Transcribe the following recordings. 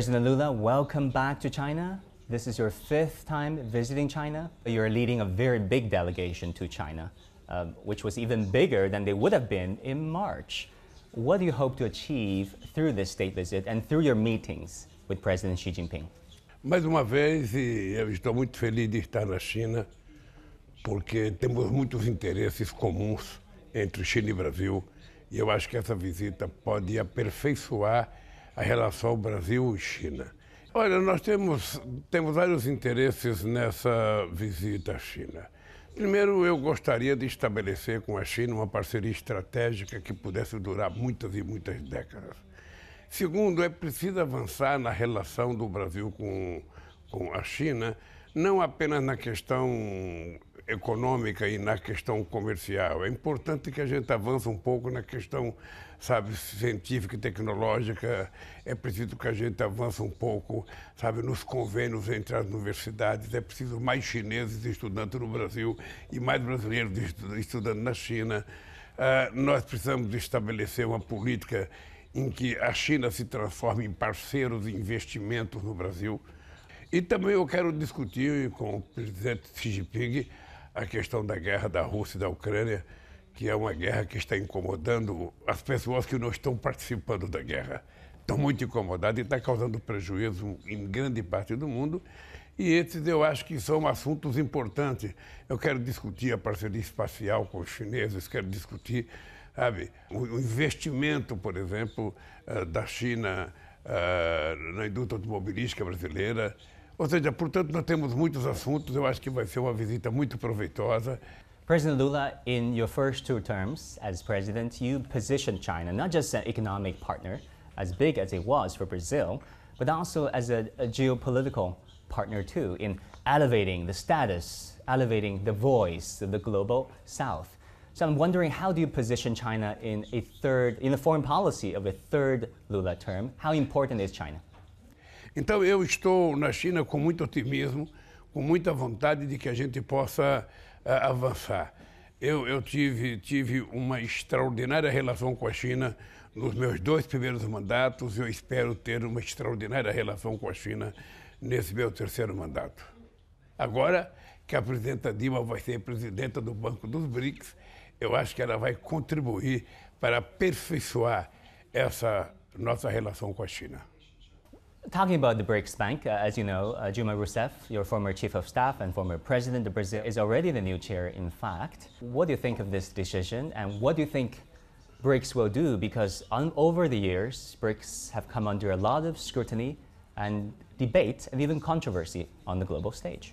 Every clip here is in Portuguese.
President Lula, welcome back to China. This is your fifth time visiting China. You're leading a very big delegation to China, uh, which was even bigger than they would have been in March. What do you hope to achieve through this state visit and through your meetings with President Xi Jinping? Mais uma vez, eu estou muito feliz de estar na China, porque temos muitos interesses comuns entre China e Brasil. E eu acho que essa visita pode aperfeiçoar a relação Brasil-China. Olha, nós temos, temos vários interesses nessa visita à China. Primeiro, eu gostaria de estabelecer com a China uma parceria estratégica que pudesse durar muitas e muitas décadas. Segundo, é preciso avançar na relação do Brasil com, com a China, não apenas na questão econômica e na questão comercial. É importante que a gente avance um pouco na questão, sabe, científica e tecnológica. É preciso que a gente avance um pouco, sabe, nos convênios entre as universidades. É preciso mais chineses estudando no Brasil e mais brasileiros estudando na China. Uh, nós precisamos estabelecer uma política em que a China se transforme em parceiro de investimentos no Brasil. E também eu quero discutir com o presidente Xi Jinping a questão da guerra da Rússia e da Ucrânia, que é uma guerra que está incomodando as pessoas que não estão participando da guerra. Estão muito incomodadas e está causando prejuízo em grande parte do mundo. E esses eu acho que são assuntos importantes. Eu quero discutir a parceria espacial com os chineses, quero discutir sabe, o investimento, por exemplo, eh, da China eh, na indústria automobilística brasileira. Ou seja, portanto, nós temos muitos assuntos. Eu acho que vai ser uma visita muito proveitosa. President Lula, in your first two terms as president, you positioned China not just an economic partner, as big as it was for Brazil, but also as a, a geopolitical partner too, in elevating the status, elevating the voice of the global South. So I'm wondering, how do you position China in a third, in the foreign policy of a third Lula term? How important is China? Então, eu estou na China com muito otimismo, com muita vontade de que a gente possa eh, avançar. Eu, eu tive, tive uma extraordinária relação com a China nos meus dois primeiros mandatos e eu espero ter uma extraordinária relação com a China nesse meu terceiro mandato. Agora que a presidenta Dilma vai ser presidenta do Banco dos BRICS, eu acho que ela vai contribuir para aperfeiçoar essa nossa relação com a China. talking about the BRICS Bank, uh, as you know, uh, Dilma Rousseff, your former chief of staff and former president of Brazil, is already the new chair, in fact. What do you think of this decision, and what do you think BRICS will do? Because on, over the years, BRICS have come under a lot of scrutiny and debate, and even controversy on the global stage.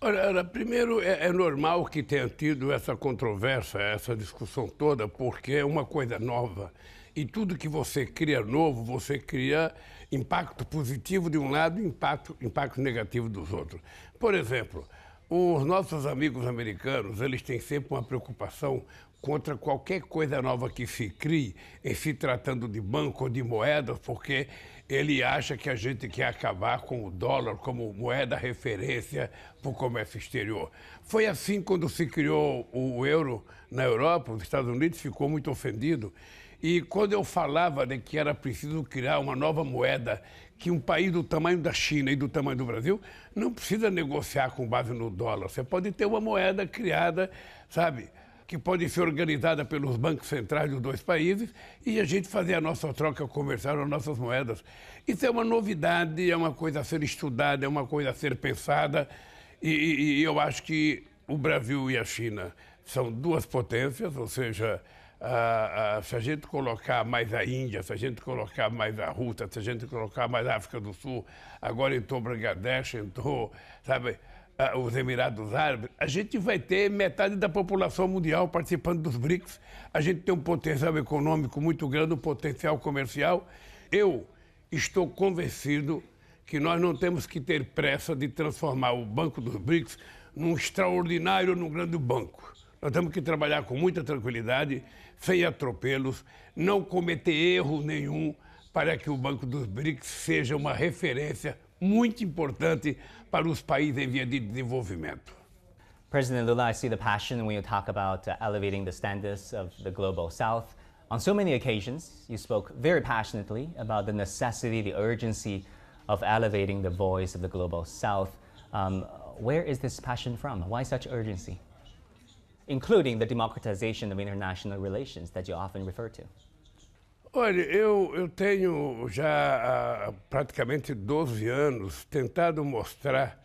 Olha, primeiro é, é, normal que tenha tido essa controvérsia, essa discussão toda, porque é uma coisa nova. E tudo que você cria novo, você cria impacto positivo de um lado e impacto, impacto negativo dos outros. Por exemplo, os nossos amigos americanos, eles têm sempre uma preocupação contra qualquer coisa nova que se crie, em se tratando de banco ou de moeda porque ele acha que a gente quer acabar com o dólar como moeda referência para o comércio exterior. Foi assim quando se criou o euro na Europa, os Estados Unidos ficou muito ofendido e quando eu falava de né, que era preciso criar uma nova moeda, que um país do tamanho da China e do tamanho do Brasil não precisa negociar com base no dólar. Você pode ter uma moeda criada, sabe, que pode ser organizada pelos bancos centrais dos dois países e a gente fazer a nossa troca comercial, as nossas moedas. Isso é uma novidade, é uma coisa a ser estudada, é uma coisa a ser pensada. e, e, e eu acho que o Brasil e a China são duas potências, ou seja, Uh, uh, se a gente colocar mais a Índia, se a gente colocar mais a Rússia, se a gente colocar mais a África do Sul, agora entrou Bangladesh, entrou, sabe, uh, os Emirados Árabes, a gente vai ter metade da população mundial participando dos BRICS. A gente tem um potencial econômico muito grande, um potencial comercial. Eu estou convencido que nós não temos que ter pressa de transformar o Banco dos BRICS num extraordinário, num grande banco. Nós temos que trabalhar com muita tranquilidade sem atropelos, não cometer erro nenhum para que o Banco dos BRICS seja uma referência muito importante para os países em via de desenvolvimento. President Lula, I see the passion when you talk about uh, elevating the standards of the global south. On so many occasions, you spoke very passionately about the necessity, the urgency of elevating the voice of the global south. Um, where is this passion from? Why such urgency? including the democratization of international relations that you often refer to? Olha, eu, eu tenho já há praticamente 12 anos tentado mostrar,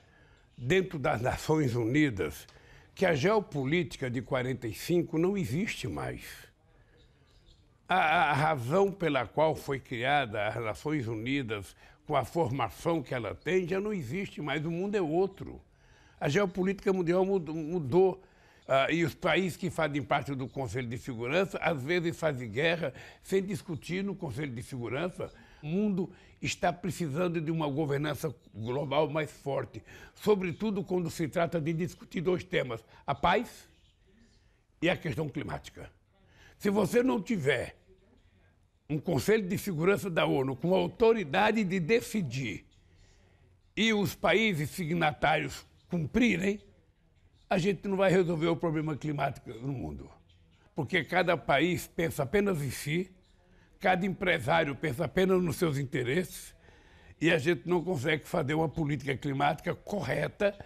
dentro das Nações Unidas, que a geopolítica de 45 não existe mais. A, a razão pela qual foi criada as Nações Unidas, com a formação que ela tem, já não existe mais. O mundo é outro. A geopolítica mundial mudou Uh, e os países que fazem parte do Conselho de Segurança, às vezes, fazem guerra sem discutir no Conselho de Segurança. O mundo está precisando de uma governança global mais forte, sobretudo quando se trata de discutir dois temas: a paz e a questão climática. Se você não tiver um Conselho de Segurança da ONU com a autoridade de decidir e os países signatários cumprirem, a gente não vai resolver o problema climático no mundo. Porque cada país pensa apenas em si, cada empresário pensa apenas nos seus interesses e a gente não consegue fazer uma política climática correta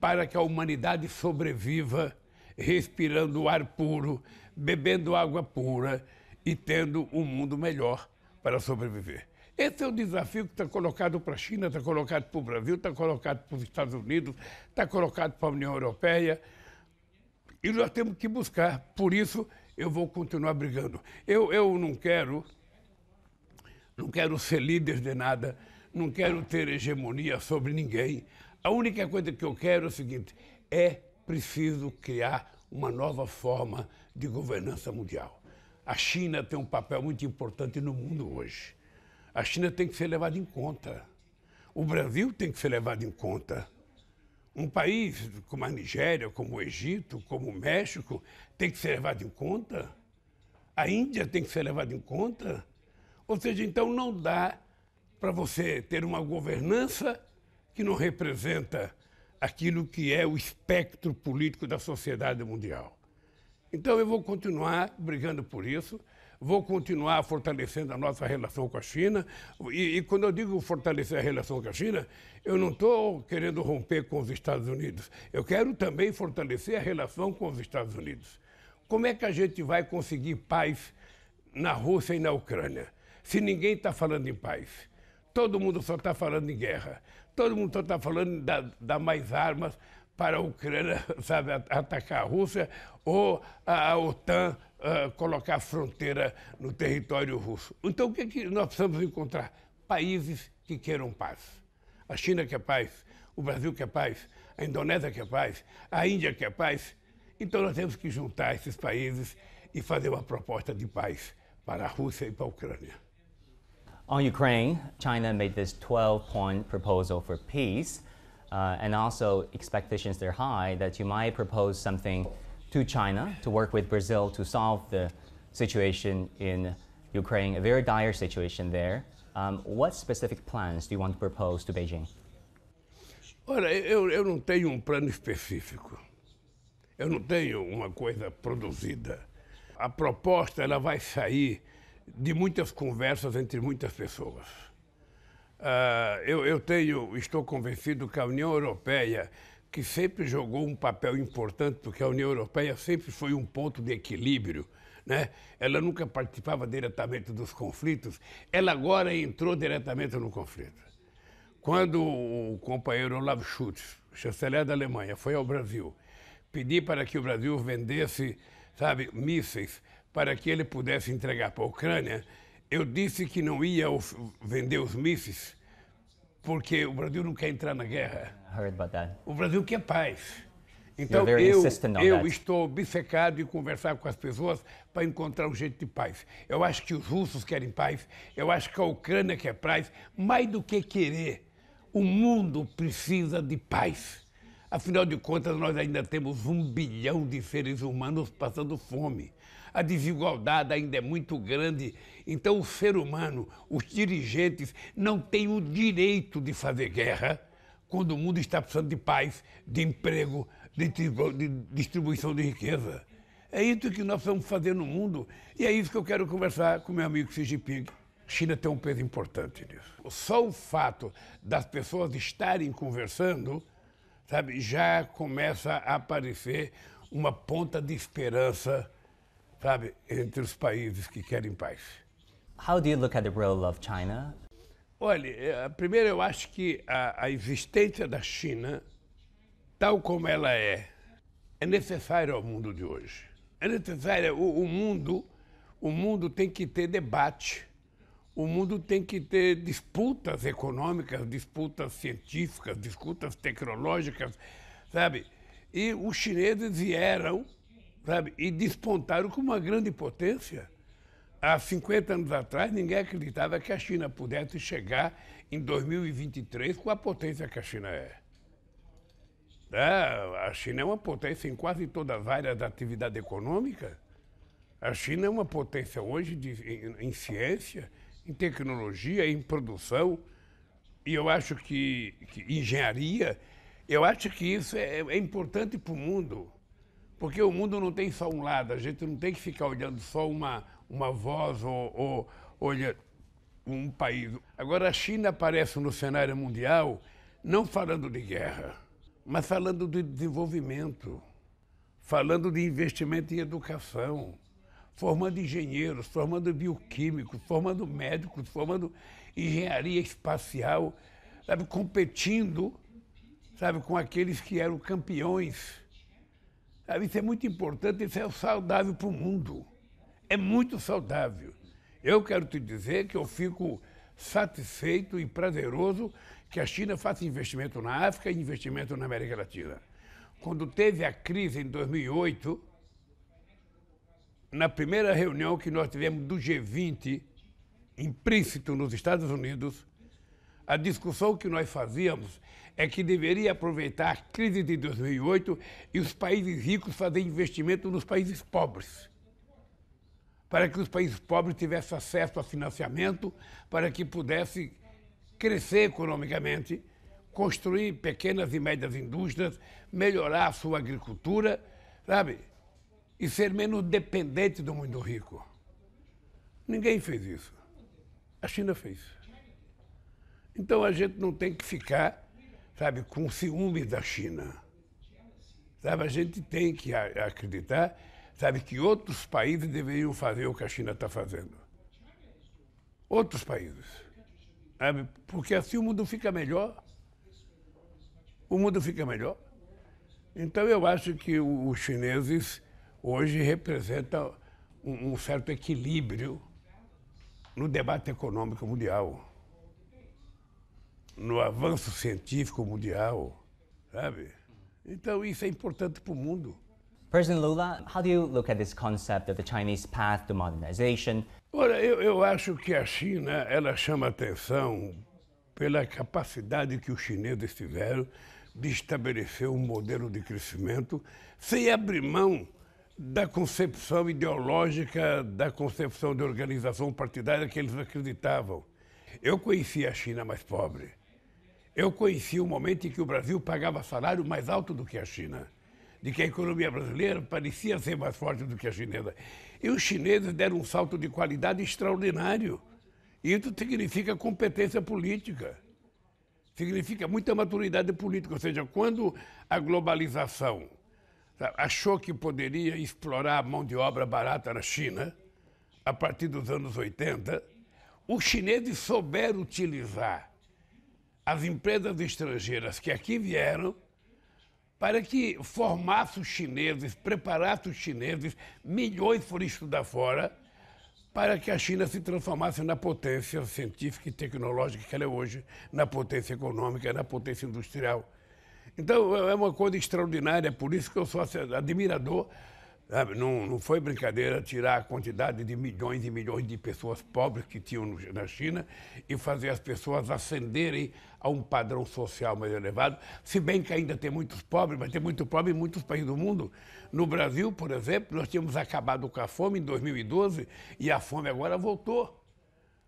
para que a humanidade sobreviva respirando ar puro, bebendo água pura e tendo um mundo melhor para sobreviver. Esse é o desafio que está colocado para a China, está colocado para o Brasil, está colocado para os Estados Unidos, está colocado para a União Europeia. E nós temos que buscar. Por isso, eu vou continuar brigando. Eu, eu não quero, não quero ser líder de nada, não quero ter hegemonia sobre ninguém. A única coisa que eu quero é o seguinte: é preciso criar uma nova forma de governança mundial. A China tem um papel muito importante no mundo hoje. A China tem que ser levada em conta. O Brasil tem que ser levado em conta. Um país como a Nigéria, como o Egito, como o México, tem que ser levado em conta. A Índia tem que ser levada em conta. Ou seja, então não dá para você ter uma governança que não representa aquilo que é o espectro político da sociedade mundial. Então eu vou continuar brigando por isso vou continuar fortalecendo a nossa relação com a China. E, e quando eu digo fortalecer a relação com a China, eu não estou querendo romper com os Estados Unidos. Eu quero também fortalecer a relação com os Estados Unidos. Como é que a gente vai conseguir paz na Rússia e na Ucrânia se ninguém está falando em paz? Todo mundo só está falando em guerra. Todo mundo só está falando da, da mais armas para a Ucrânia, sabe, atacar a Rússia ou a, a OTAN uh, colocar fronteira no território russo. Então, o que, é que nós precisamos encontrar? Países que queiram paz. A China quer paz, o Brasil quer paz, a Indonésia quer paz, a Índia quer paz. Então, nós temos que juntar esses países e fazer uma proposta de paz para a Rússia e para a Ucrânia. On Ukraine, China made this 12-point proposal for peace, uh, and also expectations are high that you might propose something to China to work with Brazil to solve the situation in Ukraine, a very dire situation there. Um, what specific plans do you want to propose to Beijing? Olha, eu, eu não tenho um plano específico. Eu não tenho uma coisa produzida. A proposta ela vai sair de muitas conversas entre muitas pessoas. Uh, eu, eu tenho, estou convencido que a União Europeia que sempre jogou um papel importante, porque a União Europeia sempre foi um ponto de equilíbrio. Né? Ela nunca participava diretamente dos conflitos, ela agora entrou diretamente no conflito. Quando o companheiro Olaf Schultz, chanceler da Alemanha, foi ao Brasil pedir para que o Brasil vendesse, sabe, mísseis para que ele pudesse entregar para a Ucrânia, eu disse que não ia vender os mísseis porque o Brasil não quer entrar na guerra. O Brasil quer paz. Então eu, eu estou obcecado em conversar com as pessoas para encontrar um jeito de paz. Eu acho que os russos querem paz, eu acho que a Ucrânia quer paz, mais do que querer. O mundo precisa de paz. Afinal de contas, nós ainda temos um bilhão de seres humanos passando fome a desigualdade ainda é muito grande. Então, o ser humano, os dirigentes, não têm o direito de fazer guerra quando o mundo está precisando de paz, de emprego, de, de distribuição de riqueza. É isso que nós vamos fazer no mundo e é isso que eu quero conversar com meu amigo Xi Jinping. China tem um peso importante nisso. Só o fato das pessoas estarem conversando, sabe, já começa a aparecer uma ponta de esperança sabe, entre os países que querem paz. How do you look at the role of China? Olha, eh, primeiro eu acho que a, a existência da China, tal como ela é, é necessária ao mundo de hoje. É necessária o, o mundo, o mundo tem que ter debate, o mundo tem que ter disputas econômicas, disputas científicas, disputas tecnológicas, sabe? E os chineses vieram sabe? E despontaram com uma grande potência. Há 50 anos atrás, ninguém acreditava que a China pudesse chegar em 2023 com a potência que a China é. é. A China é uma potência em quase todas as áreas da atividade econômica. A China é uma potência hoje de, em, em ciência, em tecnologia, em produção, e eu acho que, que engenharia, eu acho que isso é, é importante para o mundo. Porque o mundo não tem só um lado, a gente não tem que ficar olhando só uma, uma voz ou, ou olha um país. Agora, a China aparece no cenário mundial não falando de guerra, mas falando de desenvolvimento, falando de investimento em educação, formando engenheiros, formando bioquímicos, formando médicos, formando engenharia espacial, sabe, competindo sabe, com aqueles que eram campeões isso é muito importante, isso é saudável para o mundo. É muito saudável. Eu quero te dizer que eu fico satisfeito e prazeroso que a China faça investimento na África e investimento na América Latina. Quando teve a crise em 2008, na primeira reunião que nós tivemos do G20, implícito nos Estados Unidos, a discussão que nós fazíamos é que deveria aproveitar a crise de 2008 e os países ricos fazer investimento nos países pobres para que os países pobres tivessem acesso a financiamento, para que pudesse crescer economicamente, construir pequenas e médias indústrias, melhorar a sua agricultura, sabe? E ser menos dependente do mundo rico. Ninguém fez isso. A China fez. Então a gente não tem que ficar sabe, com ciúme da China. Sabe, a gente tem que acreditar, sabe, que outros países deveriam fazer o que a China está fazendo. Outros países. Sabe, porque assim o mundo fica melhor. O mundo fica melhor. Então eu acho que os chineses hoje representam um certo equilíbrio no debate econômico mundial no avanço científico mundial, sabe? Então isso é importante para o mundo. President Lula, how do you look at this concept of the Chinese path to modernization? Olha, eu, eu acho que a China ela chama atenção pela capacidade que os chineses tiveram de estabelecer um modelo de crescimento sem abrir mão da concepção ideológica, da concepção de organização partidária que eles acreditavam. Eu conheci a China mais pobre. Eu conheci um momento em que o Brasil pagava salário mais alto do que a China, de que a economia brasileira parecia ser mais forte do que a chinesa. E os chineses deram um salto de qualidade extraordinário. E isso significa competência política. Significa muita maturidade política. Ou seja, quando a globalização achou que poderia explorar a mão de obra barata na China, a partir dos anos 80, os chineses souberam utilizar as empresas estrangeiras que aqui vieram para que formasse os chineses, preparasse os chineses, milhões foram estudar fora, para que a China se transformasse na potência científica e tecnológica que ela é hoje, na potência econômica, na potência industrial. Então, é, é uma coisa extraordinária, por isso que eu sou admirador não, não foi brincadeira tirar a quantidade de milhões e milhões de pessoas pobres que tinham no, na China e fazer as pessoas ascenderem a um padrão social mais elevado, se bem que ainda tem muitos pobres, mas tem muito pobre em muitos países do mundo. No Brasil, por exemplo, nós tínhamos acabado com a fome em 2012 e a fome agora voltou.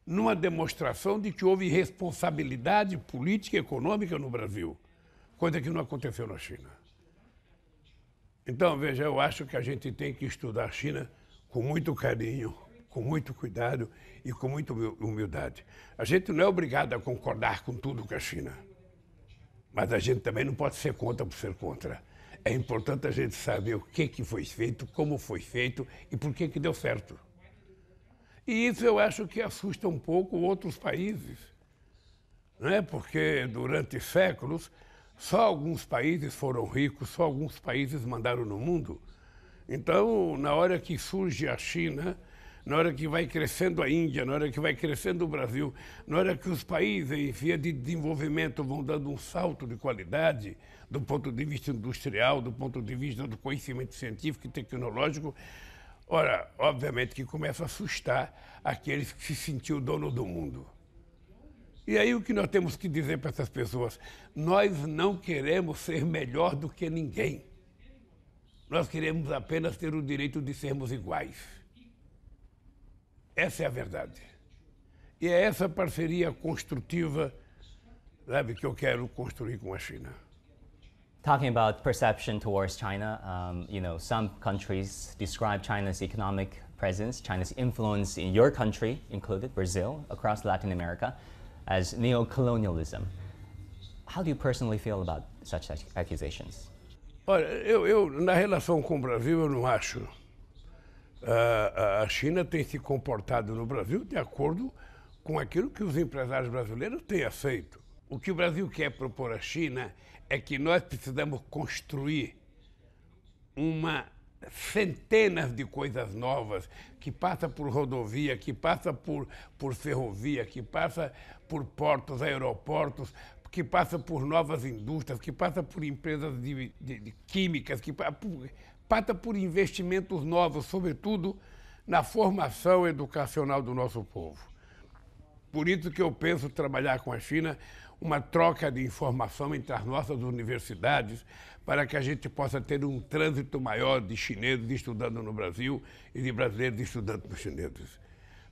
Numa demonstração de que houve responsabilidade política e econômica no Brasil, coisa que não aconteceu na China. Então, veja, eu acho que a gente tem que estudar a China com muito carinho, com muito cuidado e com muita humildade. A gente não é obrigado a concordar com tudo com a China, mas a gente também não pode ser contra por ser contra. É importante a gente saber o que, que foi feito, como foi feito e por que, que deu certo. E isso eu acho que assusta um pouco outros países, não é? porque durante séculos só alguns países foram ricos, só alguns países mandaram no mundo. Então, na hora que surge a China, na hora que vai crescendo a Índia, na hora que vai crescendo o Brasil, na hora que os países em via de desenvolvimento vão dando um salto de qualidade, do ponto de vista industrial, do ponto de vista do conhecimento científico e tecnológico, ora, obviamente que começa a assustar aqueles que se sentiu dono do mundo. E aí o que nós temos que dizer para essas pessoas? Nós não queremos ser melhor do que ninguém. Nós queremos apenas ter o direito de sermos iguais. Essa é a verdade. E é essa parceria construtiva, sabe, que eu quero construir com a China. Talking about perception towards China, um, you know, some countries describe China's economic presence, China's influence in your country, included Brazil, across Latin America as neocolonialism. How do you personally feel about such accusations? Olha, eu, eu na relação com o Brasil eu não acho. Uh, a China tem se comportado no Brasil de acordo com aquilo que os empresários brasileiros têm aceito. O que o Brasil quer propor à China é que nós precisamos construir uma centenas de coisas novas que passa por rodovia, que passa por, por ferrovia, que passa por portos, aeroportos, que passa por novas indústrias, que passa por empresas de, de, de químicas, que passa por investimentos novos, sobretudo na formação educacional do nosso povo. Por isso que eu penso trabalhar com a China uma troca de informação entre as nossas universidades para que a gente possa ter um trânsito maior de chineses estudando no Brasil e de brasileiros estudando nos chineses.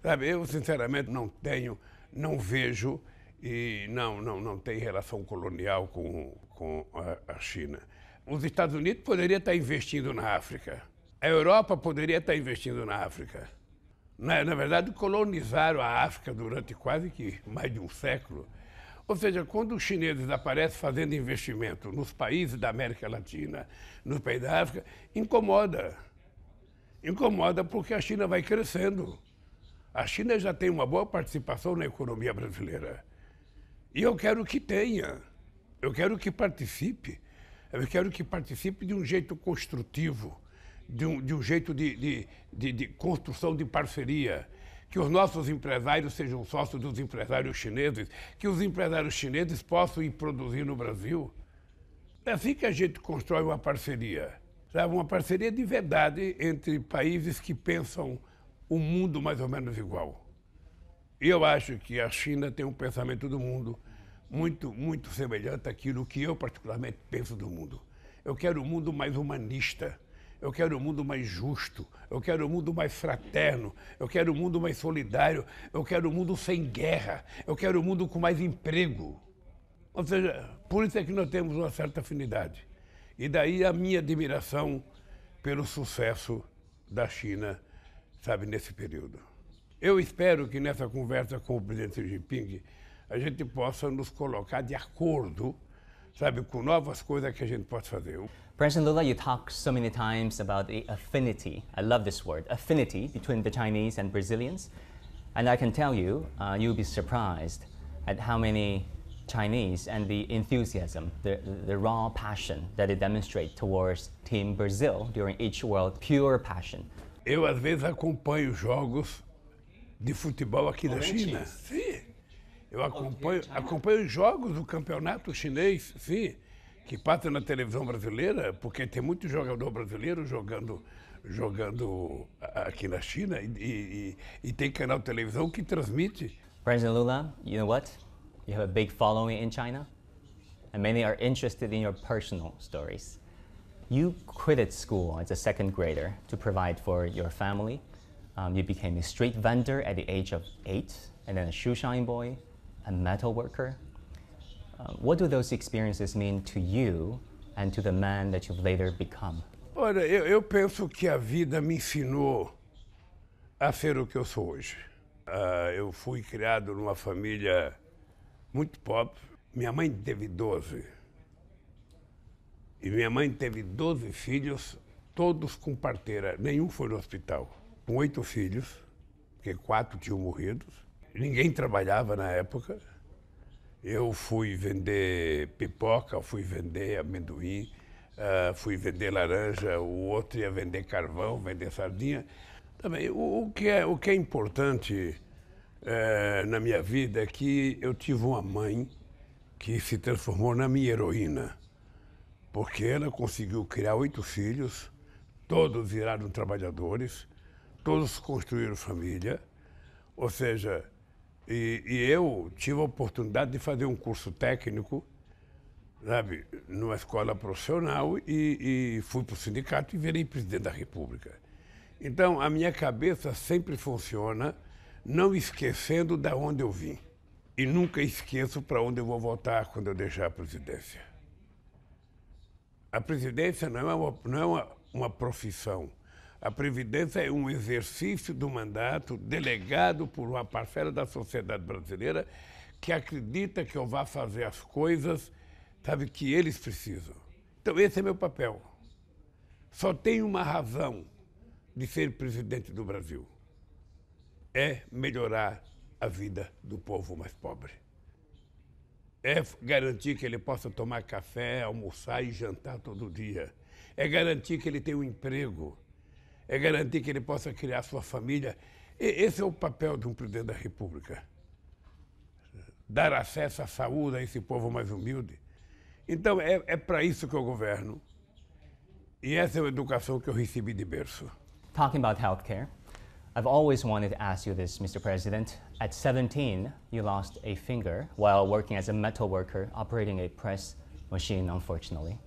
Sabe, eu sinceramente não tenho, não vejo e não, não, não tem relação colonial com, com a, a China. Os Estados Unidos poderiam estar investindo na África. A Europa poderia estar investindo na África. Na, né, na verdade, colonizaram a África durante quase que mais de um século ou seja, quando os chineses aparecem fazendo investimento nos países da América Latina, nos países da África, incomoda. Incomoda porque a China vai crescendo. A China já tem uma boa participação na economia brasileira. E eu quero que tenha. Eu quero que participe. Eu quero que participe de um jeito construtivo, de um, de um jeito de, de, de, de construção de parceria que os nossos empresários sejam sócios dos empresários chineses, que os empresários chineses possam ir produzir no Brasil. É assim que a gente constrói uma parceria, sabe? uma parceria de verdade entre países que pensam o um mundo mais ou menos igual. E Eu acho que a China tem um pensamento do mundo muito, muito semelhante àquilo que eu particularmente penso do mundo. Eu quero um mundo mais humanista. Eu quero um mundo mais justo, eu quero um mundo mais fraterno, eu quero um mundo mais solidário, eu quero um mundo sem guerra, eu quero um mundo com mais emprego. Ou seja, por isso é que nós temos uma certa afinidade. E daí a minha admiração pelo sucesso da China, sabe, nesse período. Eu espero que nessa conversa com o presidente Xi Jinping a gente possa nos colocar de acordo sabe, com novas coisas que a gente pode fazer. President Lula, you talk so many times about the affinity. I love this word, affinity between the Chinese and Brazilians. And I can tell you, uh, you'll be surprised at how many Chinese and the enthusiasm, the, the raw passion that they demonstrate towards Team Brazil during each World, pure passion. Eu às vezes acompanho jogos de futebol aqui da China. Sim. Eu acompanho, acompanho os jogos do campeonato chinês, sim, que passa na televisão brasileira, porque tem muito jogador brasileiro jogando, jogando aqui na China e, e, e tem canal de televisão que transmite. President Lula, you know what? You have a big following in China, and many are interested in your personal stories. You quitted school as a second grader to provide for your family. Um, you became a street vendor at the age of eight, and then a shoe shine boy, a metal worker. Uh, what do those experiences mean to you and to the man that you've later become? Olha, eu, eu penso que a vida me ensinou a ser o que eu sou hoje. Uh, eu fui criado numa família muito pobre. Minha mãe teve 12. E minha mãe teve 12 filhos, todos com parteira. Nenhum foi no hospital. Com oito filhos, porque quatro tinham morrido. Ninguém trabalhava na época. Eu fui vender pipoca, fui vender amendoim, uh, fui vender laranja, o outro ia vender carvão, vender sardinha. Também o, o que, é, o que é importante uh, na minha vida é que eu tive uma mãe que se transformou na minha heroína, porque ela conseguiu criar oito filhos, todos viraram trabalhadores, todos construíram família, ou seja, e, e, eu tive a oportunidade de fazer um curso técnico, sabe, numa escola profissional e, e fui para o sindicato e virei presidente da República. Então, a minha cabeça sempre funciona não esquecendo de onde eu vim. E nunca esqueço para onde eu vou voltar quando eu deixar a presidência. A presidência não é uma, não é uma, uma profissão a Previdência é um exercício do mandato delegado por uma parcela da sociedade brasileira que acredita que eu vá fazer as coisas, sabe, que eles precisam. Então, esse é meu papel. Só tem uma razão de ser presidente do Brasil: é melhorar a vida do povo mais pobre. É garantir que ele possa tomar café, almoçar e jantar todo dia. É garantir que ele tenha um emprego é garantir que ele possa criar sua família. E esse é o papel de um presidente da República. Dar acesso à saúde a esse povo mais humilde. Então, é, é para isso que eu governo. E essa é a educação que eu recebi de berço. Talking about healthcare, I've always wanted to ask you this, Mr. President. At 17, you lost a finger while working as a metal worker operating a press machine, unfortunately.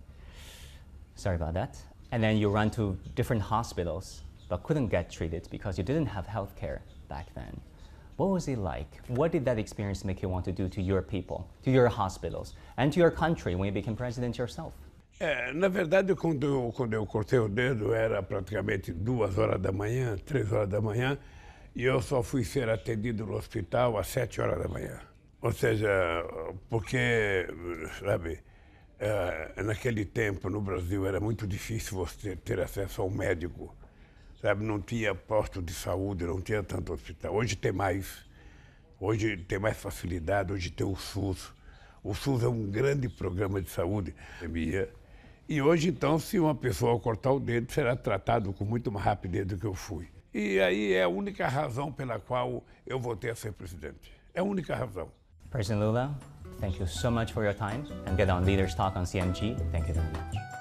Sorry about that. and then you run to different hospitals but couldn't get treated because you didn't have health care back then. What was it like? What did that experience make you want to do to your people, to your hospitals, and to your country when you became president yourself? É, na verdade, quando eu, quando eu cortei o dedo, era praticamente duas horas da manhã, três horas da manhã, e eu só fui ser atendido no hospital às sete horas da manhã. Ou seja, porque, sabe, É, naquele tempo no Brasil era muito difícil você ter acesso ao médico, sabe? Não tinha posto de saúde, não tinha tanto hospital. Hoje tem mais, hoje tem mais facilidade, hoje tem o SUS. O SUS é um grande programa de saúde. E hoje, então, se uma pessoa cortar o dedo, será tratado com muito mais rapidez do que eu fui. E aí é a única razão pela qual eu votei a ser presidente. É a única razão. President Lula, Thank you so much for your time and get on Leaders Talk on CMG. Thank you very much.